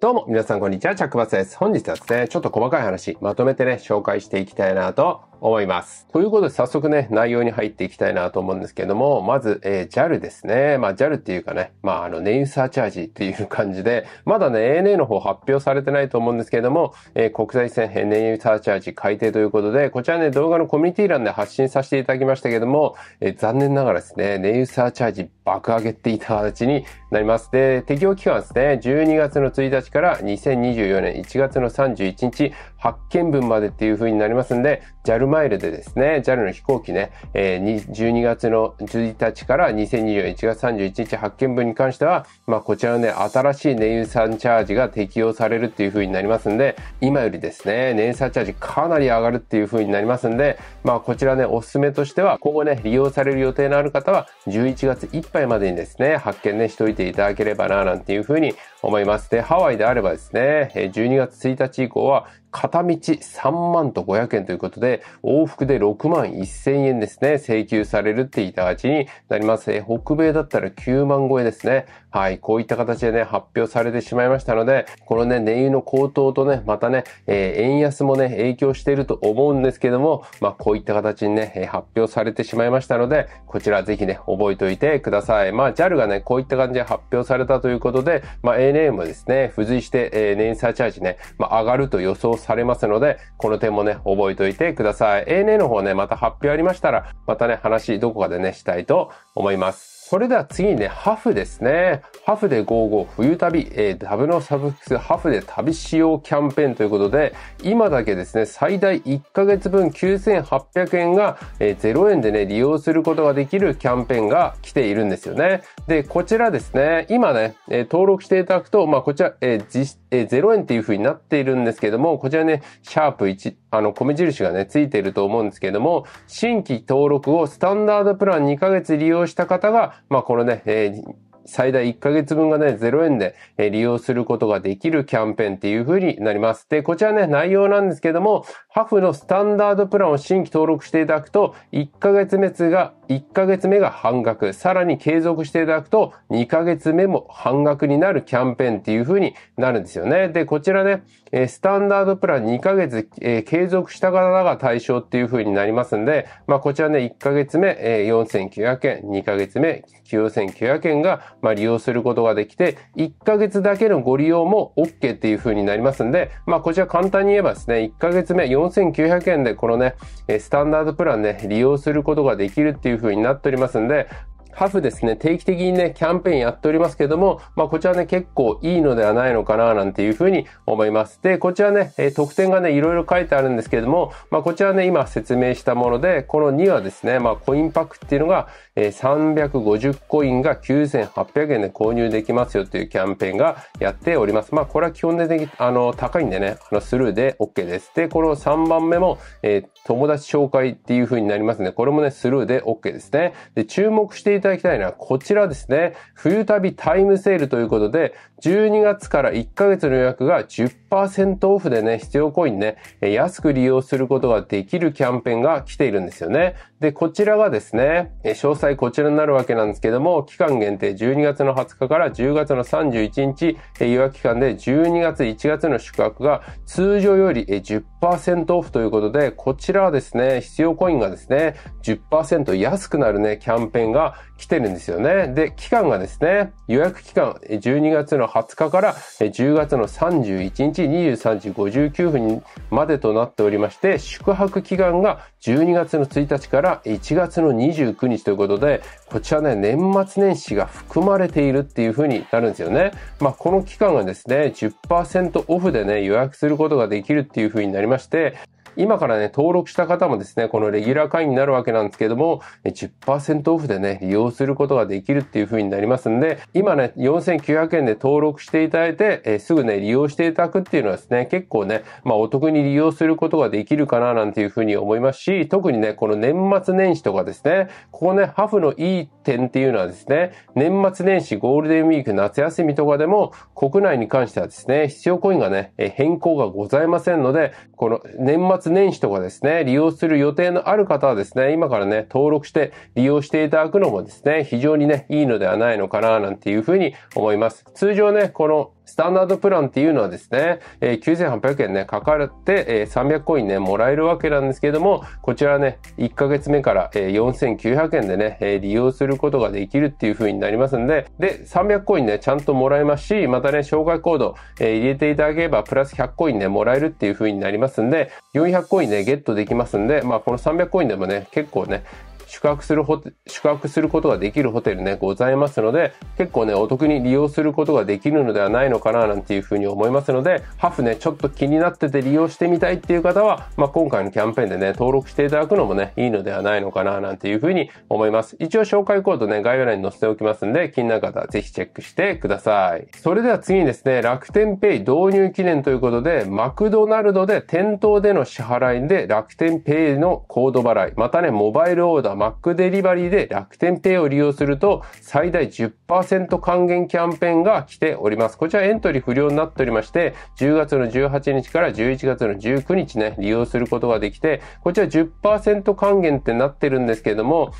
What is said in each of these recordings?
どうも、皆さんこんにちは、チャックバスです。本日はですね、ちょっと細かい話、まとめてね、紹介していきたいなと思います。ということで、早速ね、内容に入っていきたいなと思うんですけども、まず、えー、JAL ですね。まあ、JAL っていうかね、まあ、あの、燃油サーチャージっていう感じで、まだね、ANA の方発表されてないと思うんですけども、えー、国際線燃油サーチャージ改定ということで、こちらね、動画のコミュニティ欄で発信させていただきましたけども、えー、残念ながらですね、燃油サーチャージ爆上げっていた形になります。で、適用期間ですね、12月の1日から2024年1月の31日発見分までっていう風になりますんで、JAL マイルでですね、JAL の飛行機ね、えー、12月の1日から2024年1月31日発見分に関しては、まあ、こちらのね、新しい燃油産チャージが適用されるっていう風になりますんで、今よりですね、燃油産チャージかなり上がるっていう風になりますんで、まあ、こちらね、おすすめとしては、今後ね、利用される予定のある方は、11月いっぱいまでにですね、発見ね、しといていただければな、なんていう風に思います。で、ハワイであればですね、12月1日以降は、片道3万と500円ということで、往復で6万1000円ですね、請求されるって言った形になります。え北米だったら9万超えですね。はい、こういった形でね、発表されてしまいましたので、このね、燃油の高騰とね、またね、えー、円安もね、影響していると思うんですけども、まあ、こういった形にね、え発表されてしまいましたので、こちらぜひね、覚えておいてください。まあ、JAL がね、こういった感じで発表されたということで、まあ、ANA もですね、付随して、えー、年サーチャージね、まあ、上がると予想されますので、この点もね、覚えておいてください。ANA の方ね、また発表ありましたら、またね、話どこかでね、したいと思います。それでは次にね、ハフですね。ハフで55冬旅、えー、ダブのサブスクハフで旅しようキャンペーンということで、今だけですね、最大1ヶ月分9800円が、えー、0円でね、利用することができるキャンペーンが来ているんですよね。で、こちらですね、今ね、えー、登録していただくと、まあ、こちら、えー、実質えー、0円っていう風になっているんですけども、こちらね、シャープ1、あの、米印がね、ついていると思うんですけども、新規登録をスタンダードプラン2ヶ月利用した方が、まあ、このね、えー、最大1ヶ月分がね、0円で利用することができるキャンペーンっていう風になります。で、こちらね、内容なんですけども、ハフのスタンダードプランを新規登録していただくと、1ヶ月目が1ヶ月目が半額、さらに継続していただくと2ヶ月目も半額になるキャンペーンっていう風になるんですよね。で、こちらね、スタンダードプラン2ヶ月継続した方が対象っていう風になりますんで、まあこちらね、1ヶ月目4900円、2ヶ月目9900円が利用することができて、1ヶ月だけのご利用も OK っていう風になりますんで、まあこちら簡単に言えばですね、1ヶ月目4900円でこのね、スタンダードプランね、利用することができるっていういうふうになっておりますんで、ハフですね、定期的にね、キャンペーンやっておりますけども、まあ、こちらね、結構いいのではないのかな、なんていうふうに思います。で、こちらね、え特典がね、いろいろ書いてあるんですけども、まあ、こちらね、今説明したもので、この2はですね、まあ、コインパックっていうのが、え350コインが9800円で購入できますよというキャンペーンがやっております。まあ、これは基本的に、あの、高いんでね、あの、スルーで OK です。で、この3番目も、えー、友達紹介っていうふうになりますね。これもね、スルーで OK ですね。で、注目していたただきたいのはこちらですね。冬旅タイムセールということで、12月から1ヶ月の予約が10%オフでね、必要コインね、安く利用することができるキャンペーンが来ているんですよね。で、こちらがですね、詳細こちらになるわけなんですけども、期間限定12月の20日から10月の31日、予約期間で12月1月の宿泊が通常より10% 10%オフということで、こちらはですね、必要コインがですね、10%安くなるね、キャンペーンが来てるんですよね。で、期間がですね、予約期間、12月の20日から10月の31日23時59分までとなっておりまして、宿泊期間が12月の1日から1月の29日ということで、こちらね、年末年始が含まれているっていう風になるんですよね。まあ、この期間がですね、10%オフでね、予約することができるっていう風になりまして、今からね、登録した方もですね、このレギュラー会員になるわけなんですけども、10%オフでね、利用することができるっていう風になりますんで、今ね、4900円で登録していただいて、えすぐね、利用していただくっていうのはですね、結構ね、まあお得に利用することができるかななんていう風に思いますし、特にね、この年末年始とかですね、ここね、ハフのいい点っていうのはですね、年末年始、ゴールデンウィーク、夏休みとかでも、国内に関してはですね、必要コインがね、変更がございませんので、この年末月年始とかですね、利用する予定のある方はですね、今からね、登録して利用していただくのもですね、非常にね、いいのではないのかな、なんていうふうに思います。通常ね、このスタンダードプランっていうのはですね、えー、9800円ね、かかるって、えー、300コインね、もらえるわけなんですけども、こちらね、1ヶ月目から、えー、4900円でね、えー、利用することができるっていう風になりますんで、で、300コインね、ちゃんともらえますし、またね、障害コード、えー、入れていただければ、プラス100コインね、もらえるっていう風になりますんで、400コインね、ゲットできますんで、まあ、この300コインでもね、結構ね、宿泊するホテ、宿泊することができるホテルね、ございますので、結構ね、お得に利用することができるのではないのかな、なんていうふうに思いますので、ハフね、ちょっと気になってて利用してみたいっていう方は、まあ、今回のキャンペーンでね、登録していただくのもね、いいのではないのかな、なんていうふうに思います。一応紹介コードね、概要欄に載せておきますんで、気になる方、ぜひチェックしてください。それでは次にですね、楽天ペイ導入記念ということで、マクドナルドで店頭での支払いで楽天ペイのコード払い、またね、モバイルオーダー、Mac デリバリーで楽天ペイを利用すると最大10%還元キャンペーンが来ております。こちらエントリー不良になっておりまして、10月の18日から11月の19日ね、利用することができて、こちら10%還元ってなってるんですけれども、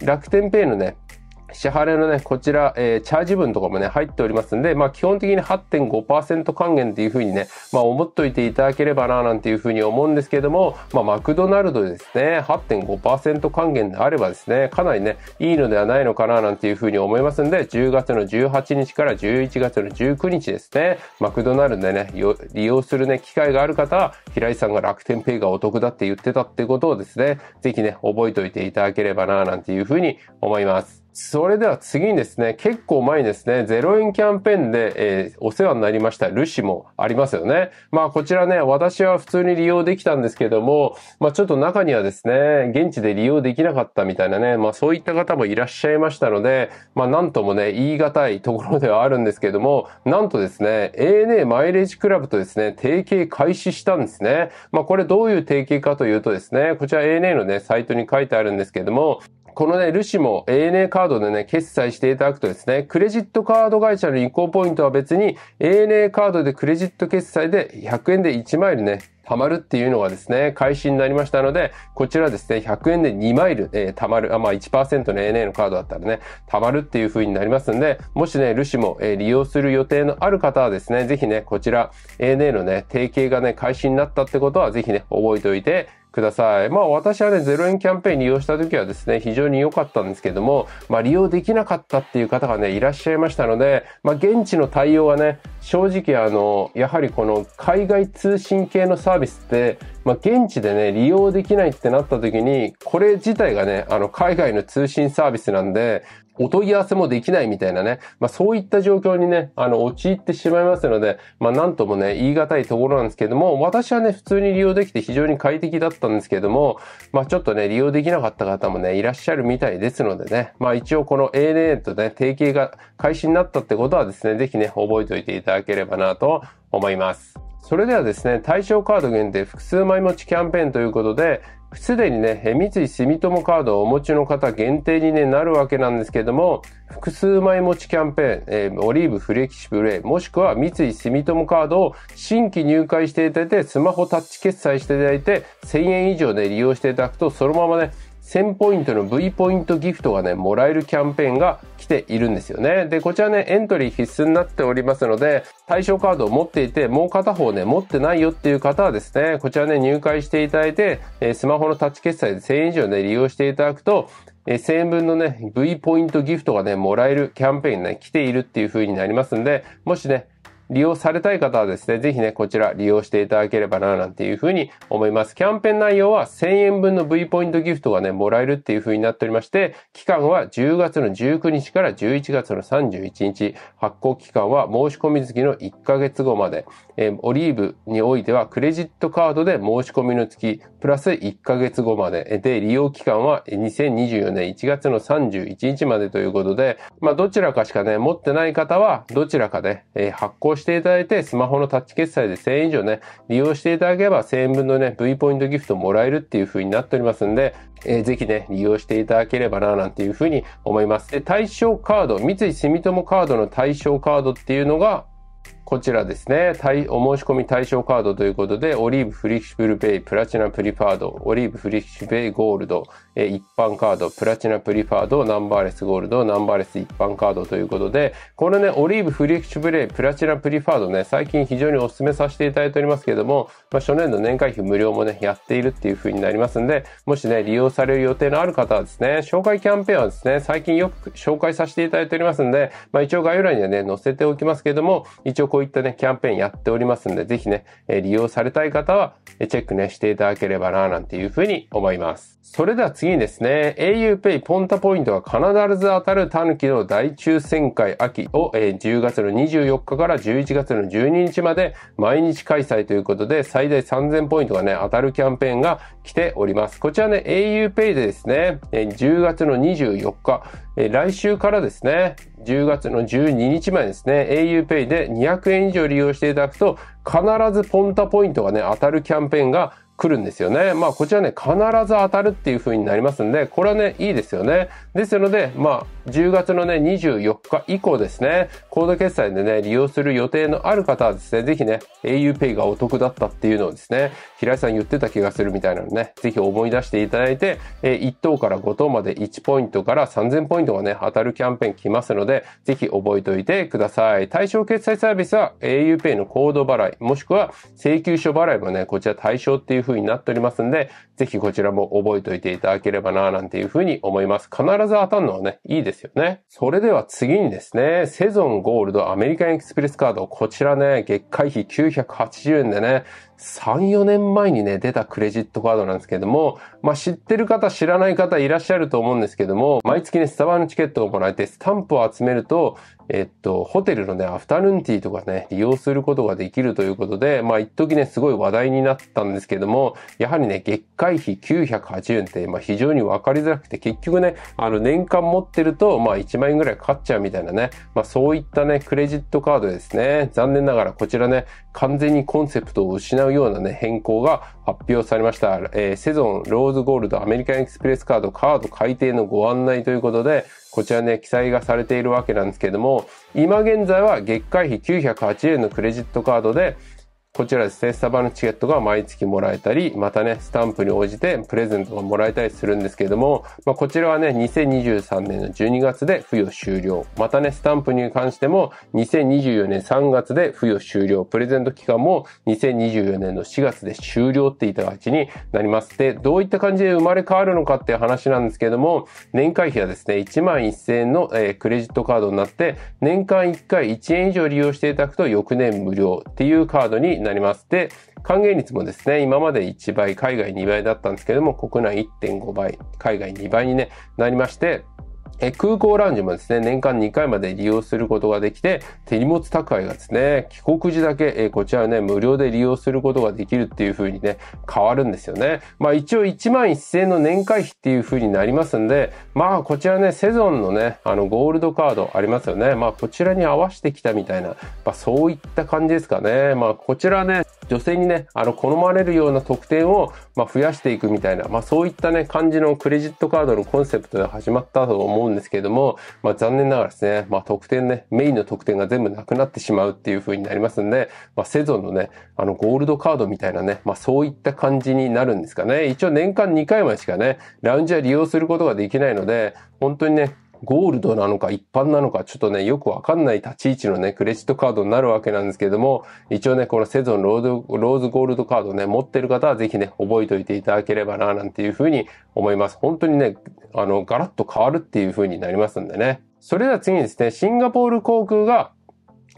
楽天ペイのね、支払いのね、こちら、えー、チャージ分とかもね、入っておりますんで、まあ基本的に8.5%還元っていうふうにね、まあ思っといていただければな、なんていうふうに思うんですけども、まあマクドナルドですね、8.5%還元であればですね、かなりね、いいのではないのかな、なんていうふうに思いますんで、10月の18日から11月の19日ですね、マクドナルドでね、利用するね、機会がある方は、平井さんが楽天ペイがお得だって言ってたってことをですね、ぜひね、覚えておいていただければな、なんていうふうに思います。それでは次にですね、結構前にですね、0円キャンペーンで、えー、お世話になりましたルシもありますよね。まあこちらね、私は普通に利用できたんですけども、まあちょっと中にはですね、現地で利用できなかったみたいなね、まあそういった方もいらっしゃいましたので、まあなんともね、言い難いところではあるんですけども、なんとですね、ANA マイレージクラブとですね、提携開始したんですね。まあこれどういう提携かというとですね、こちら ANA のね、サイトに書いてあるんですけども、このね、ルシも ANA カードでね、決済していただくとですね、クレジットカード会社の移行ポイントは別に ANA カードでクレジット決済で100円で1マイルね、貯まるっていうのがですね、開始になりましたので、こちらですね、100円で2マイル、えー、貯まる、あ、まあ1%の ANA のカードだったらね、貯まるっていう風になりますんで、もしね、ルシも、えー、利用する予定のある方はですね、ぜひね、こちら ANA のね、提携がね、開始になったってことは、ぜひね、覚えておいて、ください。まあ私はね、0円キャンペーン利用した時はですね、非常に良かったんですけども、まあ利用できなかったっていう方がね、いらっしゃいましたので、まあ現地の対応はね、正直あの、やはりこの海外通信系のサービスってまあ、現地でね、利用できないってなった時に、これ自体がね、あの、海外の通信サービスなんで、お問い合わせもできないみたいなね。まあそういった状況にね、あの、陥ってしまいますので、まあなんともね、言い難いところなんですけども、私はね、普通に利用できて非常に快適だったんですけども、まあちょっとね、利用できなかった方もね、いらっしゃるみたいですのでね、まあ一応この ANA とね、提携が開始になったってことはですね、ぜひね、覚えておいていただければなと思います。それではですね、対象カード限定複数枚持ちキャンペーンということで、すでにね、三井住友カードをお持ちの方限定に、ね、なるわけなんですけども、複数枚持ちキャンペーン、えー、オリーブフレキシブルイ、もしくは三井住友カードを新規入会していただいて、スマホタッチ決済していただいて、1000円以上で、ね、利用していただくと、そのままね、1000ポイントの V ポイントギフトがね、もらえるキャンペーンが来ているんですよね。で、こちらね、エントリー必須になっておりますので、対象カードを持っていて、もう片方ね、持ってないよっていう方はですね、こちらね、入会していただいて、えスマホのタッチ決済で1000円以上ね、利用していただくと、え1000円分のね、V ポイントギフトがね、もらえるキャンペーンね、来ているっていう風になりますんで、もしね、利用されたい方はですね、ぜひね、こちら利用していただければな、なんていうふうに思います。キャンペーン内容は1000円分の V ポイントギフトがね、もらえるっていうふうになっておりまして、期間は10月の19日から11月の31日、発行期間は申し込み月の1ヶ月後まで、えオリーブにおいてはクレジットカードで申し込みの月、プラス1ヶ月後まで。で、利用期間は2024年1月の31日までということで、まあ、どちらかしかね、持ってない方は、どちらかで、えー、発行していただいて、スマホのタッチ決済で1000円以上ね、利用していただければ1000円分のね、V ポイントギフトもらえるっていう風になっておりますんで、えー、ぜひね、利用していただければな、なんていう風に思います。で、対象カード、三井住友カードの対象カードっていうのが、こちらですね、対お申し込み対象カードということで、オリーブフリキシブルペイプラチナプリファード、オリーブフリキシペイゴールド、え一般カード、プラチナプリファード、ナンバーレスゴールド、ナンバーレス一般カードということで、このね、オリーブフリキシブルペイプラチナプリファードね、最近非常にお勧めさせていただいておりますけれども、まあ、初年度年会費無料もね、やっているっていう風になりますんで、もしね、利用される予定のある方はですね、紹介キャンペーンはですね、最近よく紹介させていただいておりますんで、まあ、一応概要欄にはね、載せておきますけれども、一応こういったね、キャンペーンやっておりますんで、ぜひね、利用されたい方は、チェックね、していただければな、なんていうふうに思います。それでは次にですね、auPay ポンタポイントが必ず当たるタヌキの大抽選会秋を、えー、10月の24日から11月の12日まで毎日開催ということで、最大3000ポイントがね、当たるキャンペーンが来ております。こちらね、auPay でですね、10月の24日、え来週からですね、10月の12日前でですね、auPay で200円以上利用していただくと、必ずポンタポイントがね、当たるキャンペーンが来るんですよね。まあ、こちらね、必ず当たるっていう風になりますんで、これはね、いいですよね。ですので、まあ、10月のね、24日以降ですね、コード決済でね、利用する予定のある方はですね、ぜひね、auPay がお得だったっていうのをですね、平井さん言ってた気がするみたいなのね、ぜひ思い出していただいて、え1等から5等まで1ポイントから3000ポイントがね、当たるキャンペーン来ますので、ぜひ覚えておいてください。対象決済サービスは auPay のコード払い、もしくは請求書払いもね、こちら対象っていう風になっておりますんで、ぜひこちらも覚えておいていただければな、なんていう風に思います。必ず当たるのはね、いいですよね。それでは次にですね、セゾンゴールドアメリカンエクスプレスカード、こちらね、月会費980円でね、3、4年前にね、出たクレジットカードなんですけども、まあ、知ってる方、知らない方いらっしゃると思うんですけども、毎月ね、スタバのチケットをもらえて、スタンプを集めると、えっと、ホテルのね、アフタヌーンティーとかね、利用することができるということで、まあ、一時ね、すごい話題になったんですけども、やはりね、月会費980円って、まあ、非常にわかりづらくて、結局ね、あの、年間持ってると、まあ、1万円ぐらいかかっちゃうみたいなね、まあ、そういったね、クレジットカードですね、残念ながらこちらね、完全にコンセプトを失うようなね、変更が発表されました。えー、セゾン、ローズゴールド、アメリカンエクスプレスカード、カード改定のご案内ということで、こちらね、記載がされているわけなんですけれども、今現在は月会費980円のクレジットカードで、こちらですね、スタバのチケットが毎月もらえたり、またね、スタンプに応じてプレゼントがもらえたりするんですけれども、まあ、こちらはね、2023年の12月で付与終了。またね、スタンプに関しても、2024年3月で付与終了。プレゼント期間も2024年の4月で終了っていった形になります。で、どういった感じで生まれ変わるのかっていう話なんですけれども、年会費はですね、1万1000円の、えクレジットカードになって、年間1回1円以上利用していただくと翌年無料っていうカードになります。で、還元率もですね、今まで1倍、海外2倍だったんですけども、国内1.5倍、海外2倍に、ね、なりまして、え空港ラウンジもですね、年間2回まで利用することができて、手荷物宅配がですね、帰国時だけ、えこちらね、無料で利用することができるっていう風にね、変わるんですよね。まあ一応1万1000の年会費っていう風になりますんで、まあこちらね、セゾンのね、あのゴールドカードありますよね。まあこちらに合わせてきたみたいな、まあそういった感じですかね。まあこちらね、女性にね、あの、好まれるような特典を、まあ、増やしていくみたいな、まあ、そういったね、感じのクレジットカードのコンセプトで始まったと思う思うんですけれども、まあ、残念ながらですね、まあ、得点ね、メインの得点が全部なくなってしまうっていう風になりますんで、まあ、セゾンのね、あの、ゴールドカードみたいなね、まあ、そういった感じになるんですかね。一応年間2回までしかね、ラウンジは利用することができないので、本当にね、ゴールドなのか一般なのか、ちょっとね、よくわかんない立ち位置のね、クレジットカードになるわけなんですけども、一応ね、このセゾンローズゴールドカードね、持ってる方はぜひね、覚えておいていただければな、なんていうふうに思います。本当にね、あの、ガラッと変わるっていうふうになりますんでね。それでは次にですね、シンガポール航空が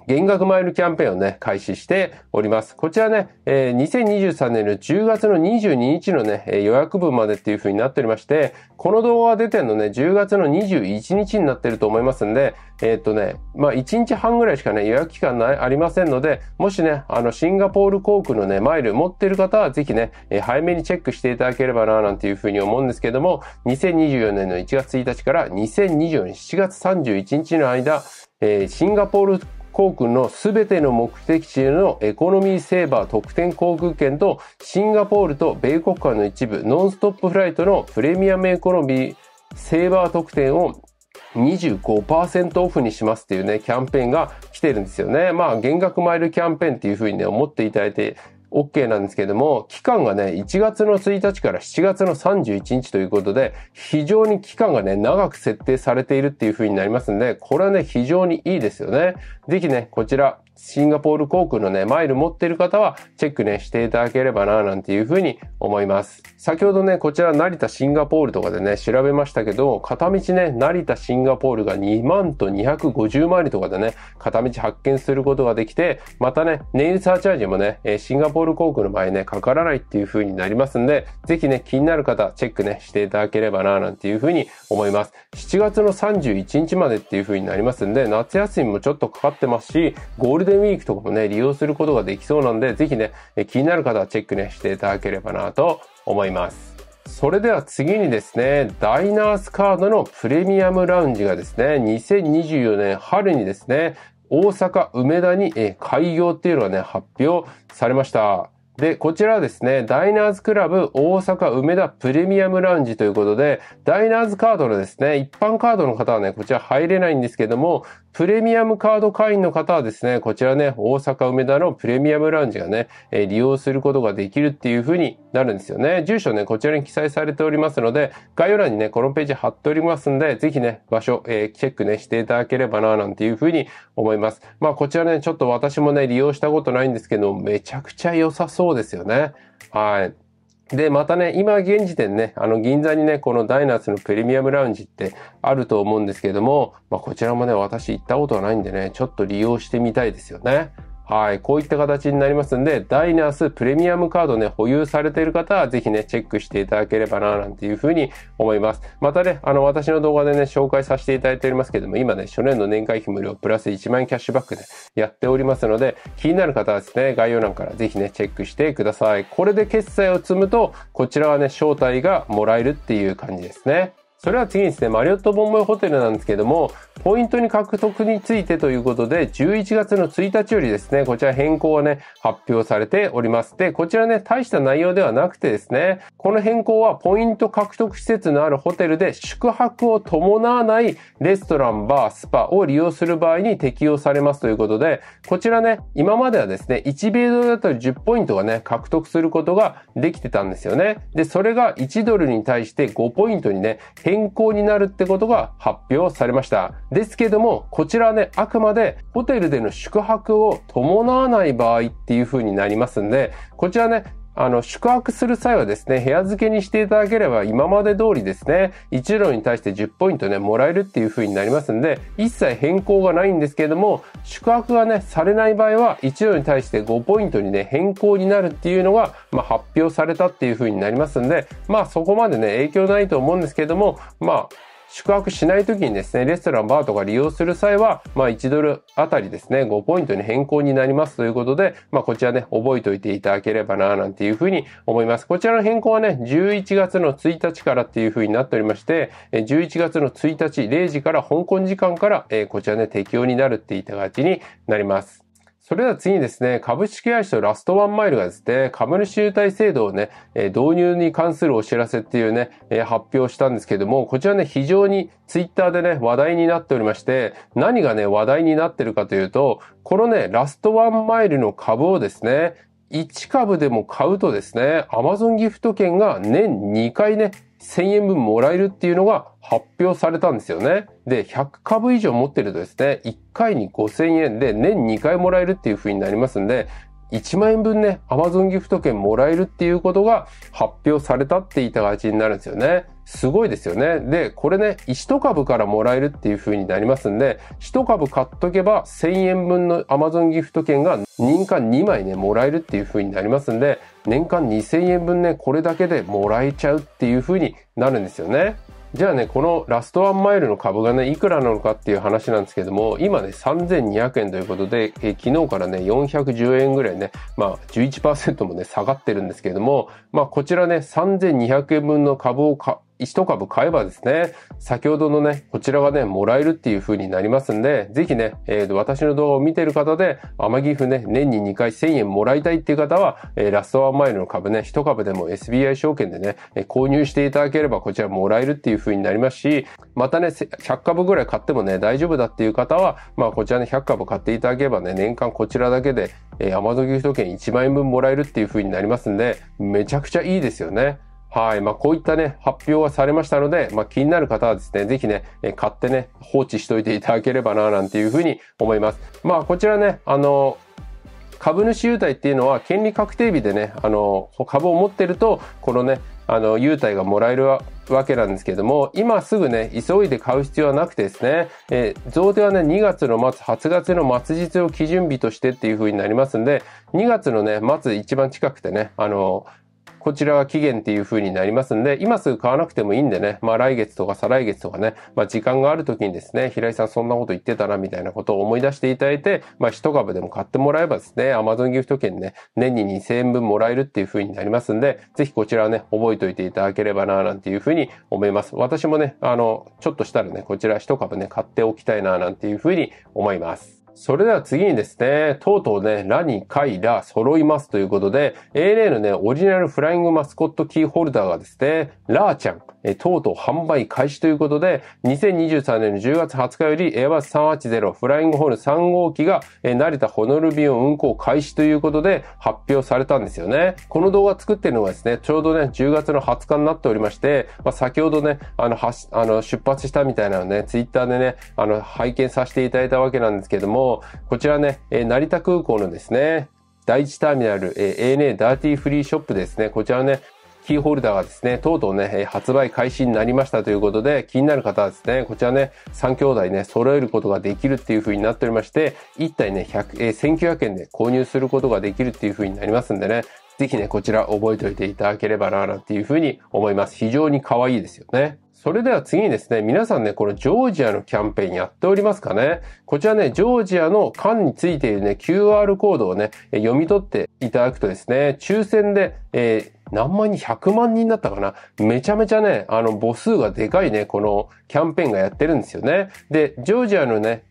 減額マイルキャンペーンをね、開始しております。こちらね、えー、2023年の10月の22日のね、予約分までっていう風になっておりまして、この動画が出てるのね、10月の21日になってると思いますんで、えー、っとね、まあ、1日半ぐらいしかね、予約期間ない、ありませんので、もしね、あの、シンガポール航空のね、マイル持ってる方は、ぜひね、えー、早めにチェックしていただければな、なんていう風に思うんですけども、2024年の1月1日から2024年7月31日の間、えー、シンガポール航空の全ての目的地でのエコノミーセーバー特典航空券とシンガポールと米国間の一部ノンストップフライトのプレミアムエコノミーセーバー特典を25%オフにしますっていうね、キャンペーンが来てるんですよね。まあ、減額マイルキャンペーンっていうふうにね、思っていただいて OK なんですけども、期間がね、1月の1日から7月の31日ということで、非常に期間がね、長く設定されているっていう風になりますんで、これはね、非常にいいですよね。ぜひね、こちら、シンガポール航空のね、マイル持ってる方はチェックね、していただければな、なんていうふうに思います。先ほどね、こちら成田シンガポールとかでね、調べましたけど、片道ね、成田シンガポールが2万と250マイルとかでね、片道発見することができて、またね、ネイルサーチャージもね、シンガポール航空の場合ね、かからないっていうふうになりますんで、ぜひね、気になる方、チェックね、していただければな、なんていうふうに思います。7月の31日までっていうふうになりますんで、夏休みもちょっとかかってますし、ゴールデンウィークとかもね、利用することができそうなんで、ぜひね、気になる方はチェックね、していただければなと思います。それでは次にですね、ダイナースカードのプレミアムラウンジがですね、2024年春にですね、大阪梅田に開業っていうのがね、発表されました。で、こちらはですね、ダイナーズクラブ大阪梅田プレミアムラウンジということで、ダイナーズカードのですね、一般カードの方はね、こちら入れないんですけども、プレミアムカード会員の方はですね、こちらね、大阪梅田のプレミアムラウンジがね、え利用することができるっていう風になるんですよね。住所ね、こちらに記載されておりますので、概要欄にね、このページ貼っておりますんで、ぜひね、場所、えー、チェックね、していただければな、なんていう風に思います。まあ、こちらね、ちょっと私もね、利用したことないんですけど、めちゃくちゃ良さそうですよね。はい。で、またね、今現時点ね、あの銀座にね、このダイナースのプレミアムラウンジってあると思うんですけれども、まあこちらもね、私行ったことはないんでね、ちょっと利用してみたいですよね。はい。こういった形になりますんで、ダイナースプレミアムカードね、保有されている方は、ぜひね、チェックしていただければな、なんていうふうに思います。またね、あの、私の動画でね、紹介させていただいておりますけども、今ね、初年の年会費無料プラス1万円キャッシュバックね、やっておりますので、気になる方はですね、概要欄からぜひね、チェックしてください。これで決済を積むと、こちらはね、招待がもらえるっていう感じですね。それは次にですね、マリオットボンボイホテルなんですけども、ポイントに獲得についてということで、11月の1日よりですね、こちら変更はね、発表されております。で、こちらね、大した内容ではなくてですね、この変更はポイント獲得施設のあるホテルで宿泊を伴わないレストラン、バー、スパを利用する場合に適用されますということで、こちらね、今まではですね、1米ドルだっと10ポイントがね、獲得することができてたんですよね。で、それが1ドルに対して5ポイントにね、変更になるってことが発表されました。ですけども、こちらね、あくまでホテルでの宿泊を伴わない場合っていう風になりますんで、こちらね、あの、宿泊する際はですね、部屋付けにしていただければ今まで通りですね、1路に対して10ポイントね、もらえるっていう風になりますんで、一切変更がないんですけれども、宿泊がね、されない場合は1ユに対して5ポイントにね、変更になるっていうのが、まあ、発表されたっていう風になりますんで、まあそこまでね、影響ないと思うんですけれども、まあ、宿泊しない時にですね、レストラン、バーとか利用する際は、まあ、1ドルあたりですね、5ポイントに変更になりますということで、まあ、こちらね、覚えておいていただければな、なんていうふうに思います。こちらの変更はね、11月の1日からっていうふうになっておりまして、11月の1日0時から香港時間から、えこちらね、適用になるっていった形になります。それでは次にですね、株式会社ラストワンマイルがですね、株主優待制度をね、導入に関するお知らせっていうね、発表したんですけども、こちらね、非常にツイッターでね、話題になっておりまして、何がね、話題になってるかというと、このね、ラストワンマイルの株をですね、1株でも買うとですね、Amazon ギフト券が年2回ね、1000円分もらえるっていうのが発表されたんですよね。で、100株以上持ってるとですね、1回に5000円で年2回もらえるっていう風になりますんで、1万円分ね、Amazon ギフト券もらえるっていうことが発表されたって言ったがちになるんですよね。すごいですよね。で、これね、1株からもらえるっていう風になりますんで、1株買っとけば1000円分の Amazon ギフト券が年間2枚ね、もらえるっていう風になりますんで、年間2000円分ね、これだけでもらえちゃうっていう風になるんですよね。じゃあね、このラストワンマイルの株がね、いくらなのかっていう話なんですけども、今ね、3200円ということで、え昨日からね、410円ぐらいね、まあ11%もね、下がってるんですけれども、まあこちらね、3200円分の株をか1株買えばですね、先ほどのね、こちらがね、もらえるっていう風になりますんで、ぜひね、えー、私の動画を見てる方で、甘ギフね、年に2回1000円もらいたいっていう方は、えー、ラストワンマイルの株ね、1株でも SBI 証券でね、え購入していただければこちらもらえるっていう風になりますし、またね、100株ぐらい買ってもね、大丈夫だっていう方は、まあこちらね、100株買っていただければね、年間こちらだけで、えー、アマゾンギフト券1万円分もらえるっていう風になりますんで、めちゃくちゃいいですよね。はい。まあ、こういったね、発表はされましたので、まあ、気になる方はですね、ぜひね、買ってね、放置しといていただければな、なんていうふうに思います。まあ、こちらね、あの、株主優待っていうのは、権利確定日でね、あの、株を持ってると、このね、あの、優待がもらえるわけなんですけども、今すぐね、急いで買う必要はなくてですね、えー、贈呈はね、2月の末、8月の末日を基準日としてっていうふうになりますんで、2月のね、末一番近くてね、あの、こちらは期限っていう風になりますんで、今すぐ買わなくてもいいんでね、まあ来月とか再来月とかね、まあ時間がある時にですね、平井さんそんなこと言ってたなみたいなことを思い出していただいて、まあ一株でも買ってもらえばですね、Amazon ギフト券ね、年に2000円分もらえるっていう風になりますんで、ぜひこちらはね、覚えておいていただければな、なんていう風に思います。私もね、あの、ちょっとしたらね、こちら一株ね、買っておきたいな、なんていう風に思います。それでは次にですね、とうとうね、ラにカイラ揃いますということで、ANA のね、オリジナルフライングマスコットキーホルダーがですね、ラーちゃん、えとうとう販売開始ということで、2023年の10月20日より、エアバス380フライングホール3号機が、え成田ホノルオン運行開始ということで発表されたんですよね。この動画作ってるのがですね、ちょうどね、10月の20日になっておりまして、まあ、先ほどね、あの、はし、あの、出発したみたいなのね、ツイッターでね、あの、拝見させていただいたわけなんですけども、こちらね、え成田空港のですね、第1ターミナル、え ANA ダーティーフリーショップですね。こちらね、キーホルダーがですね、とうとうね、発売開始になりましたということで、気になる方はですね、こちらね、3兄弟ね、揃えることができるっていう風になっておりまして、1体ね、100、え1900円で購入することができるっていう風になりますんでね、ぜひね、こちら覚えておいていただければな、なんていう風に思います。非常に可愛いですよね。それでは次にですね、皆さんね、このジョージアのキャンペーンやっておりますかね。こちらね、ジョージアの缶についているね、QR コードをね、読み取っていただくとですね、抽選で、えー、何万人 ?100 万人だったかなめちゃめちゃね、あの、母数がでかいね、このキャンペーンがやってるんですよね。で、ジョージアのね、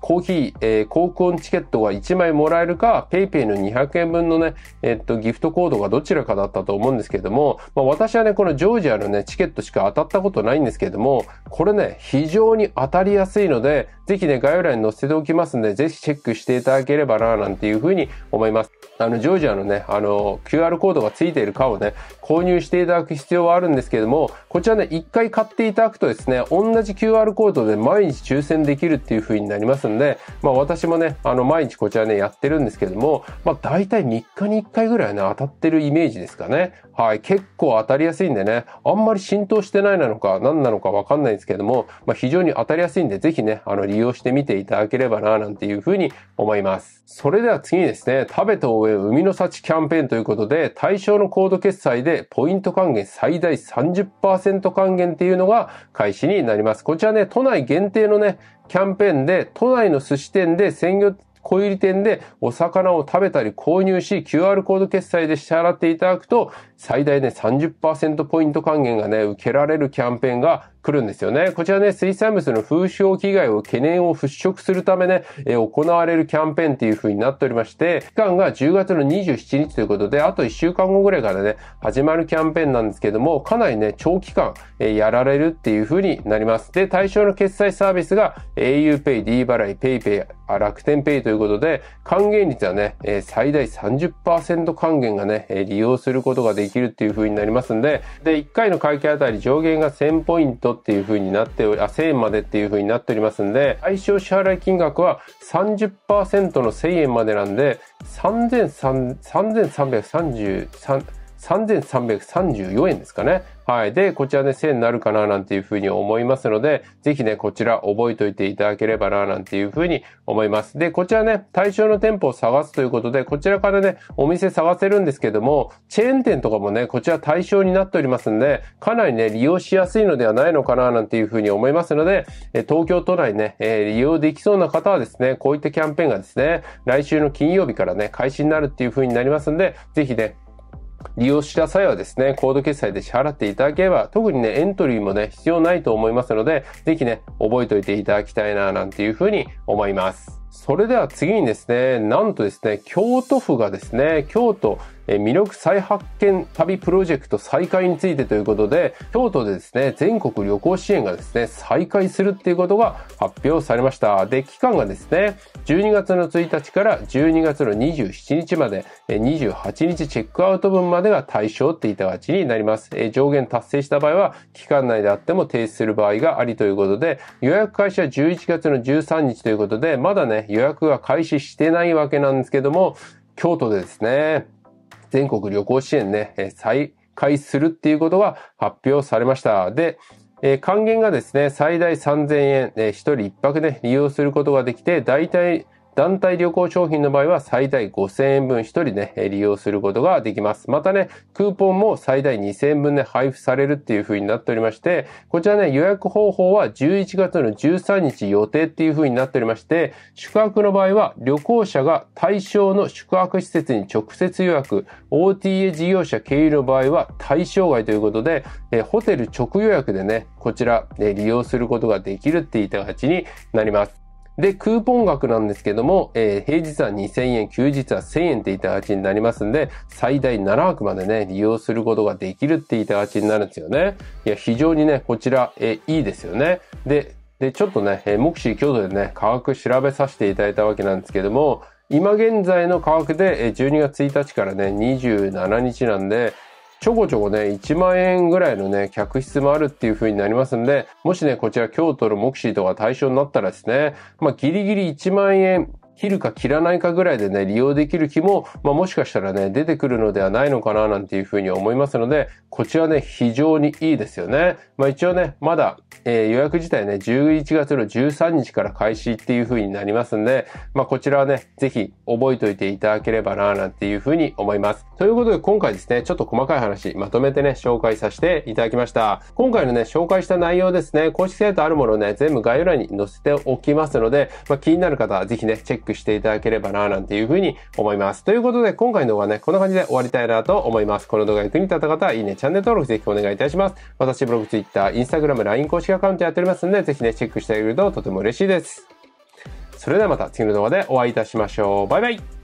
コーヒー、えー、コークオンチケットが1枚もらえるか、paypay の200円分のね、えっと、ギフトコードがどちらかだったと思うんですけれども、まあ、私はね、このジョージアのね、チケットしか当たったことないんですけれども、これね、非常に当たりやすいので、ぜひね、概要欄に載せておきますんで、ぜひチェックしていただければな、なんていうふうに思います。あの、ジョージアのね、あの、QR コードが付いているかをね、購入していただく必要はあるんですけれども、こちらね、一回買っていただくとですね、同じ QR コードで毎日抽選できるっていう風になりますんで、まあ私もね、あの、毎日こちらね、やってるんですけれども、まあ大体3日に1回ぐらいね、当たってるイメージですかね。はい、結構当たりやすいんでね、あんまり浸透してないなのか、何なのかわかんないんですけれども、まあ非常に当たりやすいんで、ぜひね、あの、利用してみていただければな、なんていう風に思います。それでは次にですね、食べて終応援海の幸キャンペーンということで、対象のコード決済でポイント還元最大30%還元っていうのが開始になります。こちらね、都内限定のね、キャンペーンで、都内の寿司店で鮮魚小売店でお魚を食べたり購入し、QR コード決済で支払っていただくと、最大ね、30%ポイント還元がね、受けられるキャンペーンが来るんですよね。こちらね、水産物の風評被害を懸念を払拭するためね、えー、行われるキャンペーンっていう風になっておりまして、期間が10月の27日ということで、あと1週間後ぐらいからね、始まるキャンペーンなんですけども、かなりね、長期間、えー、やられるっていう風になります。で、対象の決済サービスが auPay、d 払い、PayPay、楽天 Pay ということで、還元率はね、えー、最大30%還元がね、利用することができるっていう風になりますんで、で、1回の会計あたり上限が1000ポイントっていうふうになっており、あ、1000円までっていうふうになっておりますんで、対象支払い金額は30%の1000円までなんで、333333 3334円ですかね。はい。で、こちらね、1000になるかななんていうふうに思いますので、ぜひね、こちら覚えておいていただければななんていうふうに思います。で、こちらね、対象の店舗を探すということで、こちらからね、お店探せるんですけども、チェーン店とかもね、こちら対象になっておりますんで、かなりね、利用しやすいのではないのかななんていうふうに思いますので、東京都内ね、利用できそうな方はですね、こういったキャンペーンがですね、来週の金曜日からね、開始になるっていうふうになりますんで、ぜひね、利用した際はですね、コード決済で支払っていただければ、特にね、エントリーもね、必要ないと思いますので、ぜひね、覚えておいていただきたいな、なんていうふうに思います。それでは次にですね、なんとですね、京都府がですね、京都魅力再発見旅プロジェクト再開についてということで、京都でですね、全国旅行支援がですね、再開するっていうことが発表されました。で、期間がですね、12月の1日から12月の27日まで、28日チェックアウト分までが対象っていた形になります。上限達成した場合は、期間内であっても停止する場合がありということで、予約開始は11月の13日ということで、まだね、予約が開始してないわけなんですけども、京都でですね、全国旅行支援ね、え再開するっていうことが発表されました。で、え還元がですね、最大3000円、え1人1泊で利用することができて、大体団体旅行商品の場合は最大5000円分1人ね、利用することができます。またね、クーポンも最大2000円分で、ね、配布されるっていう風になっておりまして、こちらね、予約方法は11月の13日予定っていう風になっておりまして、宿泊の場合は旅行者が対象の宿泊施設に直接予約、OTA 事業者経由の場合は対象外ということで、えホテル直予約でね、こちら、利用することができるっていった形になります。で、クーポン額なんですけども、えー、平日は2000円、休日は1000円っていった形になりますんで、最大7枠までね、利用することができるっていった形になるんですよね。いや、非常にね、こちら、えー、いいですよね。で、で、ちょっとね、えー、目視強度でね、価格調べさせていただいたわけなんですけども、今現在の価格で12月1日からね、27日なんで、ちょこちょこね、1万円ぐらいのね、客室もあるっていう風になりますんで、もしね、こちら京都のモクシーとか対象になったらですね、まあ、ギリギリ1万円切るか切らないかぐらいでね、利用できる気も、まあ、もしかしたらね、出てくるのではないのかななんていうふうに思いますので、こちらね、非常にいいですよね。まあ、一応ね、まだ、えー、予約自体ね、11月の13日から開始っていうふうになりますんで、まあ、こちらはね、ぜひ覚えておいていただければななんていうふうに思います。ということで、今回ですね、ちょっと細かい話、まとめてね、紹介させていただきました。今回のね、紹介した内容ですね、公式サイトあるものね、全部概要欄に載せておきますので、まあ、気になる方はぜひね、チェックックしていただければな、なんていうふうに思います。ということで、今回の動画はね、こんな感じで終わりたいなと思います。この動画が役に立った方は、いいね、チャンネル登録ぜひお願いいたします。私、ブログ、ツイッター、インスタグラム、LINE 公式アカウントやっておりますので、ぜひね、チェックしてあげるととても嬉しいです。それではまた次の動画でお会いいたしましょう。バイバイ